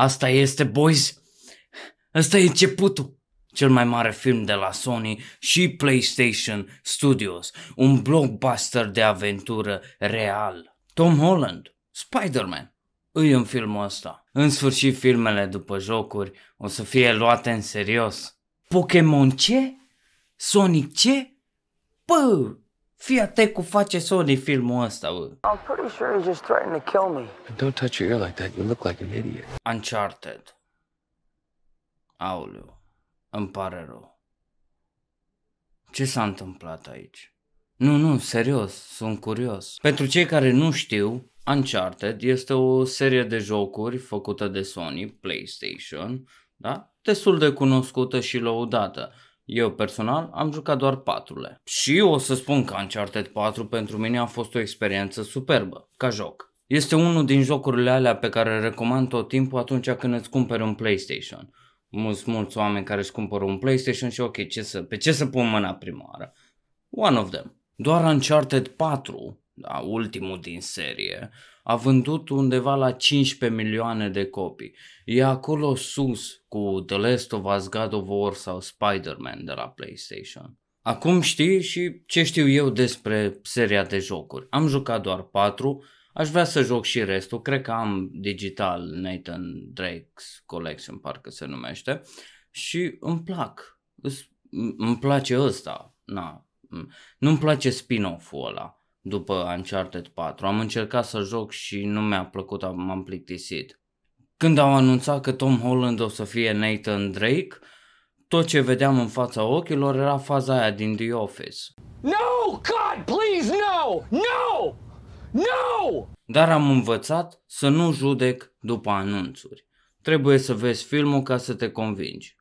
Asta este, boys, asta e începutul. Cel mai mare film de la Sony și PlayStation Studios, un blockbuster de aventură real. Tom Holland, Spider-Man, îi în filmul ăsta. În sfârșit, filmele după jocuri o să fie luate în serios. Pokémon ce? Sonic ce? Pă? Fii atent cu face Sony filmul ăsta, bă. I'm pretty sure he's just threatening to kill me. Don't touch your ear like that. You look like an idiot. Uncharted. Aoleu. Îmi pare rău. Ce s-a întâmplat aici? Nu, nu, serios, sunt curios. Pentru cei care nu știu, Uncharted este o serie de jocuri făcută de Sony, PlayStation, da? Destul de cunoscută și lăudată. Eu personal am jucat doar 4-le. Și o să spun că Uncharted 4 pentru mine a fost o experiență superbă, ca joc. Este unul din jocurile alea pe care recomand tot timpul atunci când îți cumperi un PlayStation. Mulți, mulți oameni care își cumpără un PlayStation și ok, ce să, pe ce să pun mâna prima oară? One of them. Doar Uncharted 4, da, ultimul din serie, a vândut undeva la 15 milioane de copii. E acolo sus cu The Last of Us, God of War sau Spider-Man de la PlayStation. Acum știi și ce știu eu despre seria de jocuri. Am jucat doar 4, aș vrea să joc și restul, cred că am digital Nathan Drake's Collection, parcă se numește, și îmi plac. Îmi place ăsta, na, nu-mi place spin-off-ul ăla după Uncharted 4. Am încercat să joc și nu mi-a plăcut, m-am plictisit. Când au anunțat că Tom Holland o să fie Nathan Drake, tot ce vedeam în fața ochilor era faza aia din The Office. No, God, please, no! No! No! Dar am învățat să nu judec după anunțuri. Trebuie să vezi filmul ca să te convingi.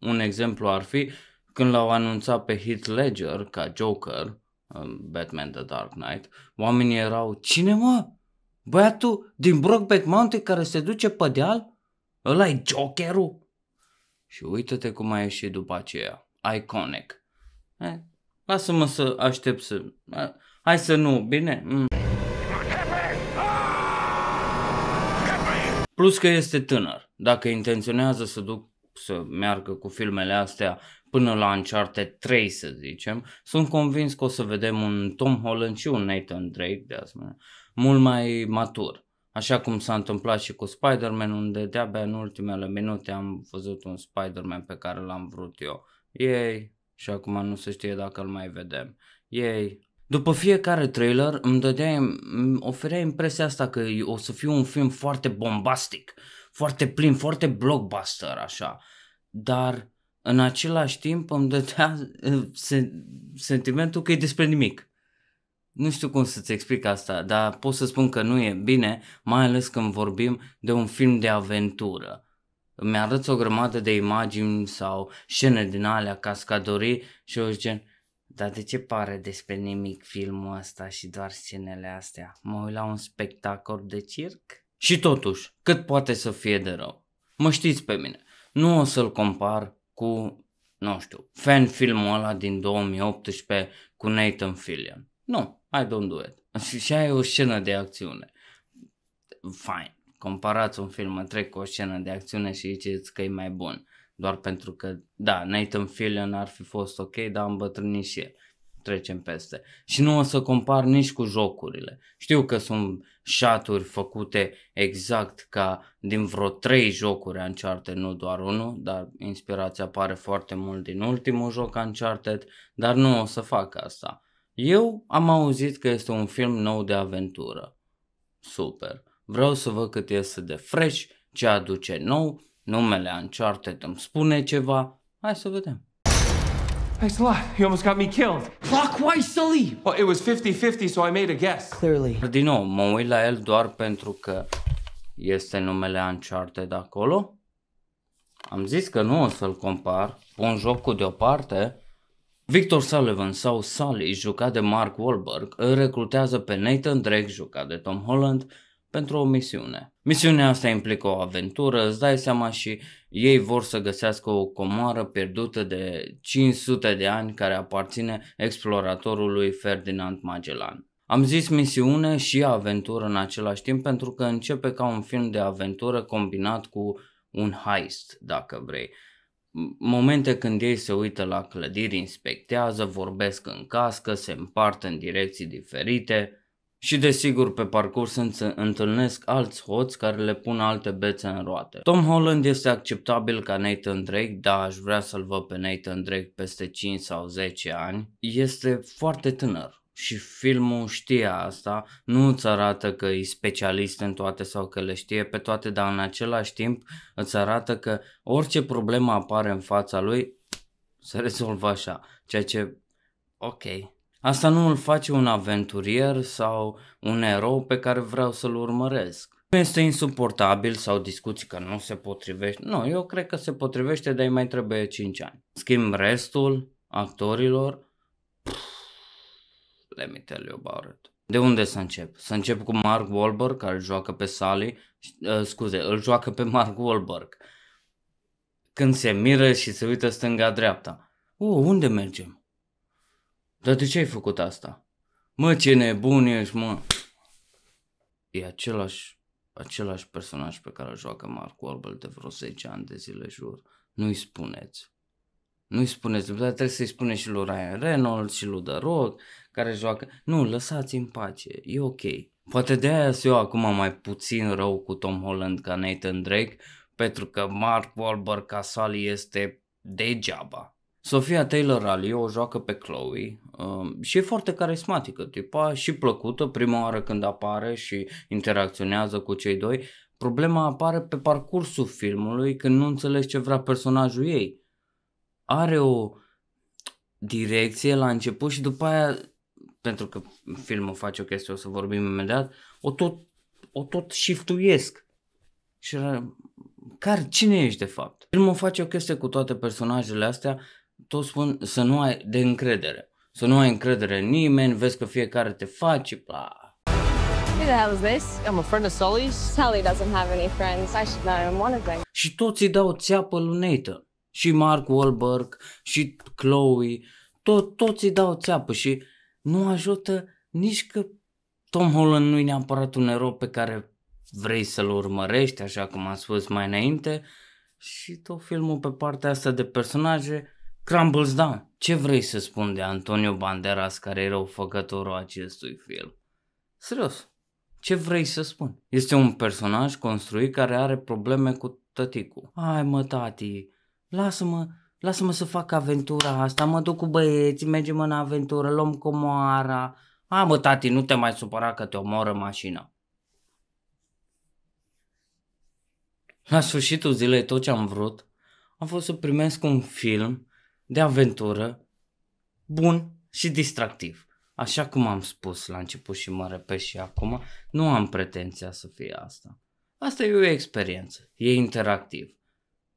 Un exemplu ar fi când l-au anunțat pe Heath Ledger ca Joker, Um, Batman The Dark Knight, oamenii erau, cine mă? Băiatul din Brockback Mountain care se duce pe deal? ăla e Jokerul? Și uite-te cum a ieșit după aceea. Iconic. Eh, lasă-mă să aștept să... Eh, hai să nu, bine? Mm. Plus că este tânăr. Dacă intenționează să duc să meargă cu filmele astea până la Uncharted 3 să zicem, sunt convins că o să vedem un Tom Holland și un Nathan Drake de asemenea, mult mai matur. Așa cum s-a întâmplat și cu Spider-Man, unde de-abia în ultimele minute am văzut un Spider-Man pe care l-am vrut eu. Ei, și acum nu se știe dacă îl mai vedem. Ei, după fiecare trailer îmi, dădea, îmi oferea impresia asta că o să fie un film foarte bombastic, foarte plin, foarte blockbuster așa. Dar în același timp îmi dădea eh, sentimentul că e despre nimic. Nu știu cum să-ți explic asta, dar pot să spun că nu e bine, mai ales când vorbim de un film de aventură. Îmi arăți o grămadă de imagini sau scene din alea cascadorii și eu gen, dar de ce pare despre nimic filmul ăsta și doar scenele astea? Mă uit la un spectacol de circ? Și totuși, cât poate să fie de rău? Mă știți pe mine, nu o să-l compar cu, nu știu, fan filmul ăla din 2018 cu Nathan Fillion. Nu, I don't do it. Și aia e o scenă de acțiune. Fine. Comparați un film întreg cu o scenă de acțiune și ziceți că e mai bun. Doar pentru că, da, Nathan Fillion ar fi fost ok, dar am bătrânit și el trecem peste. Și nu o să compar nici cu jocurile. Știu că sunt șaturi făcute exact ca din vreo trei jocuri Uncharted, nu doar unul, dar inspirația apare foarte mult din ultimul joc Uncharted, dar nu o să fac asta. Eu am auzit că este un film nou de aventură. Super. Vreau să văd cât este de fresh, ce aduce nou, numele Uncharted îmi spune ceva, hai să vedem. Thanks a lot. You almost got me killed. Clockwise, Sully! Well, oh, it was 50-50, so I made a guess. Clearly. Din nou, mă uit la el doar pentru că este numele Uncharted acolo. Am zis că nu o să-l compar, pun jocul deoparte. Victor Sullivan sau Sully, jucat de Mark Wahlberg, îl recrutează pe Nathan Drake, jucat de Tom Holland, pentru o misiune. Misiunea asta implică o aventură, îți dai seama și ei vor să găsească o comoară pierdută de 500 de ani care aparține exploratorului Ferdinand Magellan. Am zis misiune și aventură în același timp pentru că începe ca un film de aventură combinat cu un heist, dacă vrei. Momente când ei se uită la clădiri, inspectează, vorbesc în cască, se împart în direcții diferite, și desigur pe parcurs însă întâlnesc alți hoți care le pun alte bețe în roate. Tom Holland este acceptabil ca Nathan Drake, da, aș vrea să-l văd pe Nathan Drake peste 5 sau 10 ani. Este foarte tânăr, și filmul știe asta, nu îți arată că e specialist în toate sau că le știe pe toate, dar în același timp îți arată că orice problemă apare în fața lui se rezolvă așa, ceea ce, ok, Asta nu îl face un aventurier sau un erou pe care vreau să-l urmăresc. Nu este insuportabil sau discuții că nu se potrivește. Nu, eu cred că se potrivește, dar îi mai trebuie 5 ani. Schimb restul actorilor. let me tell you about it. De unde să încep? Să încep cu Mark Wahlberg, care joacă pe Sally, uh, scuze, îl joacă pe Mark Wahlberg. Când se miră și se uită stânga-dreapta. Uh, unde mergem? Dar de ce ai făcut asta? Mă, ce nebun ești, mă! E același, același personaj pe care joacă Mark Wahlberg de vreo 10 ani de zile, jur. Nu-i spuneți. Nu-i spuneți, dar trebuie să-i spuneți și lui Ryan Reynolds și lui The Rock, care joacă. Nu, lăsați în pace, e ok. Poate de aia eu acum mai puțin rău cu Tom Holland ca Nathan Drake, pentru că Mark Wahlberg ca Sally este degeaba. Sofia Taylor Ali o joacă pe Chloe uh, și e foarte carismatică, tipa și plăcută prima oară când apare și interacționează cu cei doi. Problema apare pe parcursul filmului când nu înțelegi ce vrea personajul ei. Are o direcție la început și după aia, pentru că filmul face o chestie, o să vorbim imediat, o tot, o tot shiftuiesc. Și care, cine ești de fapt? Filmul face o chestie cu toate personajele astea tot spun să nu ai de încredere. Să nu ai încredere în nimeni, vezi că fiecare te face, bla. Who the hell is this? I'm a friend of Sully's. Sully doesn't have any friends. I should know I'm one of them. Și toți îi dau țeapă lui Nathan. Și Mark Wahlberg, și Chloe, tot, toți îi dau țeapă și nu ajută nici că Tom Holland nu i neapărat un erou pe care vrei să-l urmărești, așa cum am spus mai înainte, și tot filmul pe partea asta de personaje Crumbles down. Da. Ce vrei să spun de Antonio Banderas care era făcătorul acestui film? Serios, ce vrei să spun? Este un personaj construit care are probleme cu tăticul. Ai, mă tati, lasă-mă, lasă-mă să fac aventura asta, mă duc cu băieții, mergem în aventură, luăm comoara. Hai mă tati, nu te mai supăra că te omoră mașina. La sfârșitul zilei tot ce am vrut a fost să primesc un film de aventură, bun și distractiv. Așa cum am spus la început și mă repet și acum, nu am pretenția să fie asta. Asta e o experiență, e interactiv.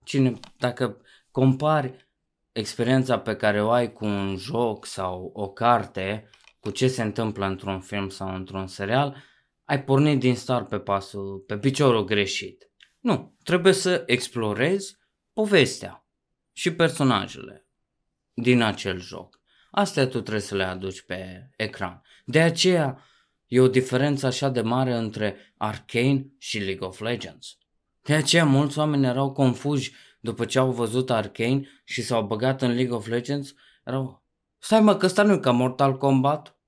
Cine, dacă compari experiența pe care o ai cu un joc sau o carte, cu ce se întâmplă într-un film sau într-un serial, ai pornit din start pe pasul, pe piciorul greșit. Nu, trebuie să explorezi povestea și personajele, din acel joc. Astea tu trebuie să le aduci pe ecran. De aceea e o diferență așa de mare între Arcane și League of Legends. De aceea mulți oameni erau confuși după ce au văzut Arcane și s-au băgat în League of Legends, erau, stai mă că ăsta nu ca Mortal Kombat?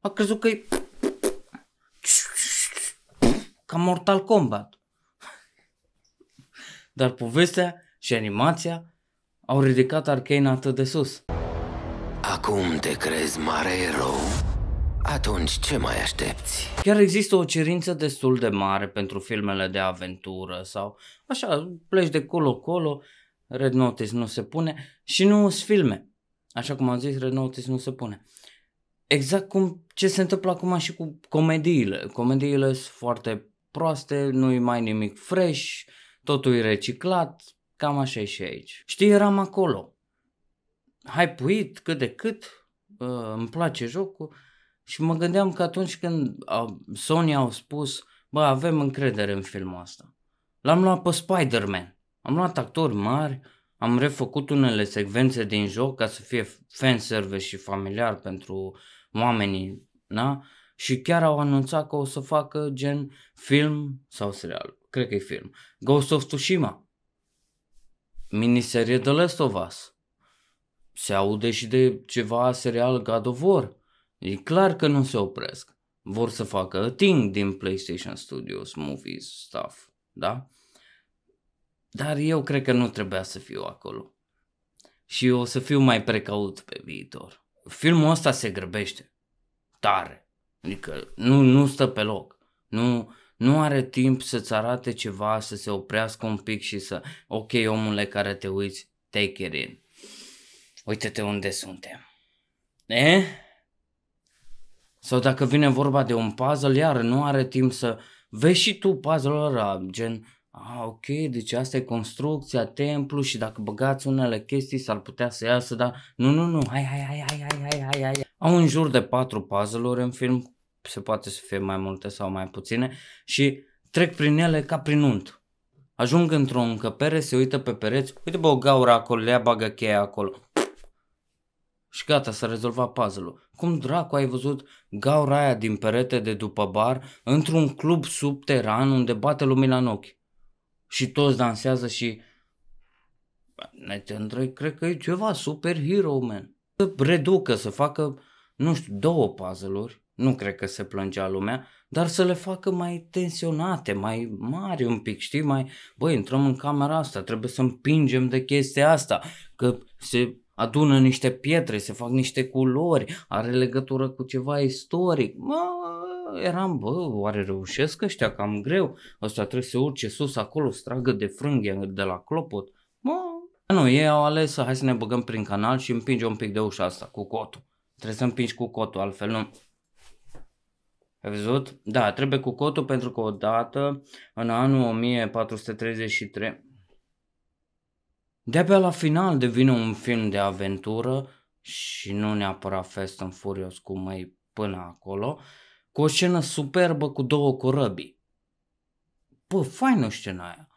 A crezut că e ca Mortal Kombat. Dar povestea și animația au ridicat Arcane atât de sus. Acum te crezi mare erou? Atunci ce mai aștepți? Chiar există o cerință destul de mare pentru filmele de aventură sau așa, pleci de colo-colo, Red Notice nu se pune și nu sunt filme. Așa cum am zis, Red Notice nu se pune. Exact cum ce se întâmplă acum și cu comediile. Comediile sunt foarte proaste, nu-i mai nimic fresh, totul e reciclat, Cam așa e și aici. Știi, eram acolo. Hai puit cât de cât, uh, îmi place jocul și mă gândeam că atunci când Sony au spus, bă, avem încredere în filmul ăsta. L-am luat pe Spider-Man. Am luat actori mari, am refăcut unele secvențe din joc ca să fie fanservice și familiar pentru oamenii, na? Și chiar au anunțat că o să facă gen film sau serial, cred că e film, Ghost of Tsushima, miniserie de Last of Us. Se aude și de ceva serial God of War. E clar că nu se opresc. Vor să facă a thing din PlayStation Studios, movies, stuff, da? Dar eu cred că nu trebuia să fiu acolo. Și o să fiu mai precaut pe viitor. Filmul ăsta se grăbește. Tare. Adică nu, nu stă pe loc. Nu, nu are timp să-ți arate ceva, să se oprească un pic și să, ok omule care te uiți, take it in. Uite-te unde suntem. E? Sau dacă vine vorba de un puzzle, iar nu are timp să vezi și tu puzzle-ul ăla, gen, a, ah, ok, deci asta e construcția, templu și dacă băgați unele chestii s-ar putea să iasă, dar nu, nu, nu, hai, hai, hai, hai, hai, hai, hai, hai. Au în jur de patru puzzle-uri în film se poate să fie mai multe sau mai puține și trec prin ele ca prin unt. Ajung într-o încăpere, se uită pe pereți, uite bă o gaură acolo, le ia bagă cheia acolo. Și gata, s-a rezolvat puzzle-ul. Cum dracu ai văzut gaura aia din perete de după bar într-un club subteran unde bate lumina în ochi? Și toți dansează și... Nintendo cred că e ceva superhero, man. Să reducă, să facă, nu știu, două puzzle-uri nu cred că se plângea lumea, dar să le facă mai tensionate, mai mari un pic, știi, mai, băi, intrăm în camera asta, trebuie să împingem de chestia asta, că se adună niște pietre, se fac niște culori, are legătură cu ceva istoric. Mă, eram, bă, oare reușesc ăștia cam greu? Ăsta trebuie să urce sus acolo, stragă de frânghe de la clopot. Mă, nu, ei au ales să hai să ne băgăm prin canal și împingem un pic de ușa asta cu cotul. Trebuie să împingi cu cotul, altfel nu ai văzut? Da, trebuie cu cotul pentru că odată, în anul 1433, de-abia la final devine un film de aventură și nu neapărat Fast and Furious cum mai până acolo, cu o scenă superbă cu două corăbii. Bă, faină scena aia.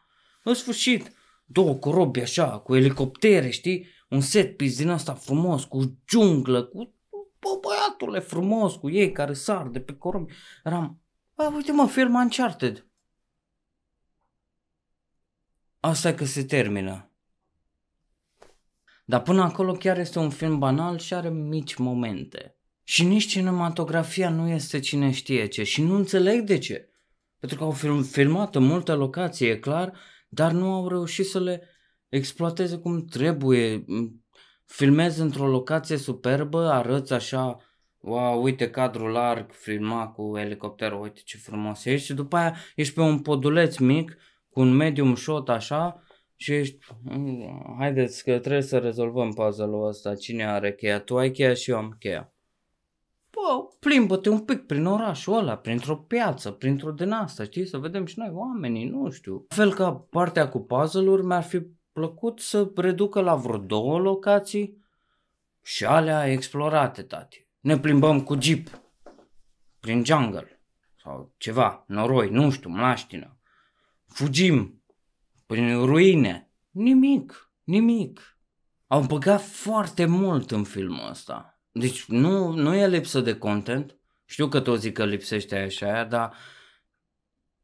În sfârșit, două corăbii așa, cu elicoptere, știi? Un set piece din asta frumos, cu junglă, cu bă, băiatule, frumos cu ei care sar de pe corbi. Eram, bă, uite mă, film Uncharted. Asta e că se termină. Dar până acolo chiar este un film banal și are mici momente. Și nici cinematografia nu este cine știe ce și nu înțeleg de ce. Pentru că au film, filmat în multe locații, e clar, dar nu au reușit să le exploateze cum trebuie, Filmez într-o locație superbă, arăți așa, wow, uite cadrul larg filmat cu elicopterul, uite ce frumos ești și după aia ești pe un poduleț mic cu un medium shot așa și ești, mm, haideți că trebuie să rezolvăm puzzle-ul ăsta, cine are cheia, tu ai cheia și eu am cheia. Bă, plimbă-te un pic prin orașul ăla, printr-o piață, printr-o din asta, știi, să vedem și noi oamenii, nu știu. Fel ca partea cu puzzle-uri mi-ar fi plăcut să reducă la vreo două locații și alea explorate, tati. Ne plimbăm cu jeep prin jungle sau ceva, noroi, nu știu, mlaștină. Fugim prin ruine. Nimic, nimic. Au băgat foarte mult în filmul ăsta. Deci nu, nu e lipsă de content. Știu că toți zic că lipsește așa, dar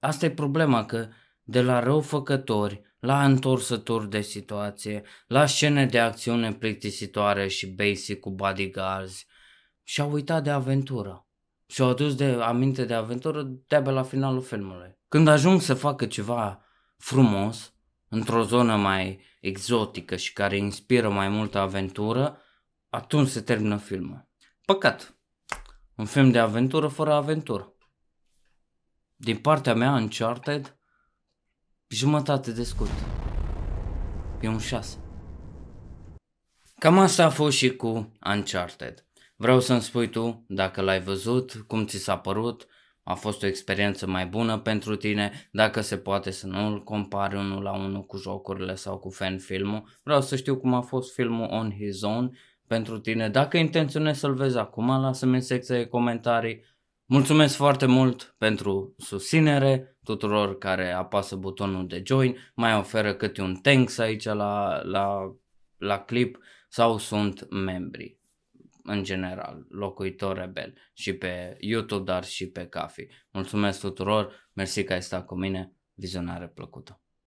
asta e problema, că de la răufăcători la întorsături de situație, la scene de acțiune plictisitoare și basic cu bodyguards și a uitat de aventură. Și-au adus de aminte de aventură de la finalul filmului. Când ajung să facă ceva frumos, într-o zonă mai exotică și care inspiră mai multă aventură, atunci se termină filmul. Păcat. Un film de aventură fără aventură. Din partea mea, Uncharted jumătate de scut. E un 6. Cam asta a fost și cu Uncharted. Vreau să-mi spui tu dacă l-ai văzut, cum ți s-a părut, a fost o experiență mai bună pentru tine, dacă se poate să nu îl compari unul la unul cu jocurile sau cu filmul. Vreau să știu cum a fost filmul On His Own pentru tine. Dacă intenționezi să-l vezi acum, lasă-mi în secția de comentarii Mulțumesc foarte mult pentru susținere tuturor care apasă butonul de join, mai oferă câte un thanks aici la, la, la clip sau sunt membri în general, locuitor rebel și pe YouTube, dar și pe Cafi. Mulțumesc tuturor, mersi că ai stat cu mine, vizionare plăcută!